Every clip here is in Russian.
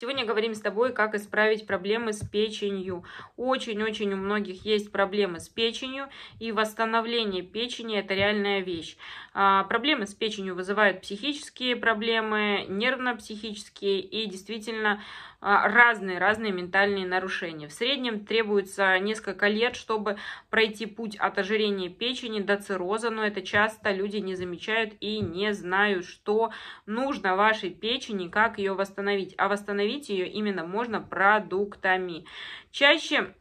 Сегодня говорим с тобой, как исправить проблемы с печенью. Очень-очень у многих есть проблемы с печенью, и восстановление печени – это реальная вещь. А, проблемы с печенью вызывают психические проблемы, нервно-психические и действительно разные-разные ментальные нарушения. В среднем требуется несколько лет, чтобы пройти путь от ожирения печени до цирроза, но это часто люди не замечают и не знают, что нужно вашей печени, как ее восстановить. А восстановить Подавить ее именно можно продуктами. Чаще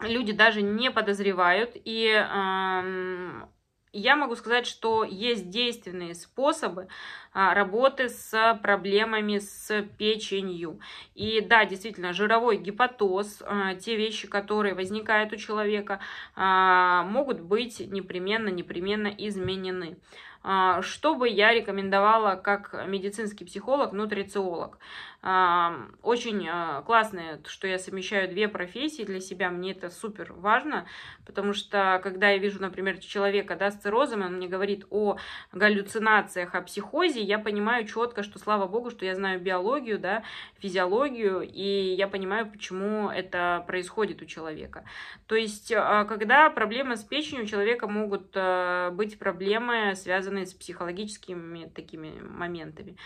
люди даже не подозревают и... Эм, я могу сказать, что есть действенные способы а, работы с проблемами с печенью. И да, действительно, жировой гепатоз, а, те вещи, которые возникают у человека, а, могут быть непременно-непременно изменены. А, что бы я рекомендовала как медицинский психолог, нутрициолог? А, очень а, классно, что я совмещаю две профессии для себя, мне это супер важно, потому что когда я вижу, например, человека да, с циррозом, он мне говорит о галлюцинациях, о психозе, я понимаю четко, что слава богу, что я знаю биологию, да, физиологию, и я понимаю, почему это происходит у человека. То есть, когда проблемы с печенью, у человека могут быть проблемы, связанные связаны с психологическими такими моментами.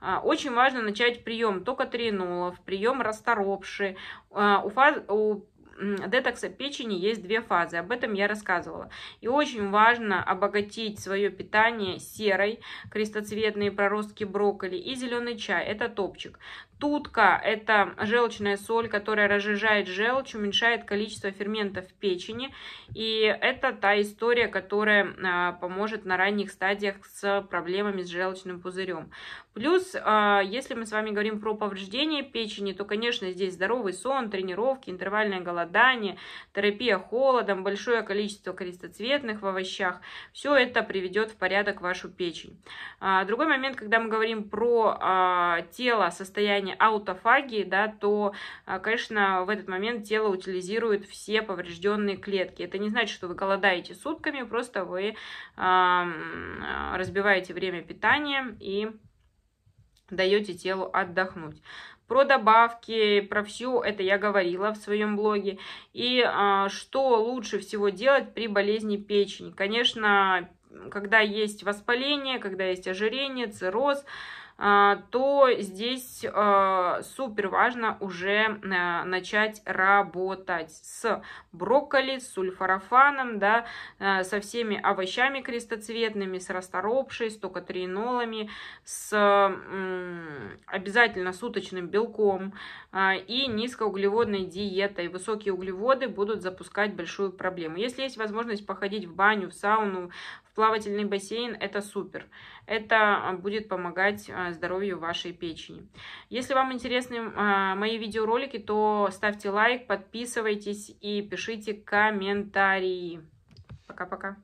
А, очень важно начать прием токотринолов, прием расторопши. А, у, фаз, у детокса печени есть две фазы, об этом я рассказывала. И очень важно обогатить свое питание серой, крестоцветные проростки брокколи и зеленый чай, это топчик. Тутка – это желчная соль, которая разжижает желчь, уменьшает количество ферментов в печени. И это та история, которая а, поможет на ранних стадиях с проблемами с желчным пузырем. Плюс, а, если мы с вами говорим про повреждение печени, то, конечно, здесь здоровый сон, тренировки, интервальное голодание похолодание, терапия холодом, большое количество крестоцветных в овощах. Все это приведет в порядок вашу печень. А, другой момент, когда мы говорим про а, тело, состояние аутофагии, да, то, а, конечно, в этот момент тело утилизирует все поврежденные клетки. Это не значит, что вы голодаете сутками, просто вы разбиваете время питания и даете телу отдохнуть. Про добавки, про все это я говорила в своем блоге. И а, что лучше всего делать при болезни печени? Конечно, когда есть воспаление, когда есть ожирение, цирроз, а, то здесь э, супер важно уже э, начать работать с брокколи, с сульфорафаном, да, э, со всеми овощами крестоцветными, с расторопшей, с токотриенолами, с обязательно суточным белком и низкоуглеводной диетой. Высокие углеводы будут запускать большую проблему. Если есть возможность походить в баню, в сауну, в Плавательный бассейн – это супер. Это а, будет помогать а, здоровью вашей печени. Если вам интересны а, мои видеоролики, то ставьте лайк, подписывайтесь и пишите комментарии. Пока-пока.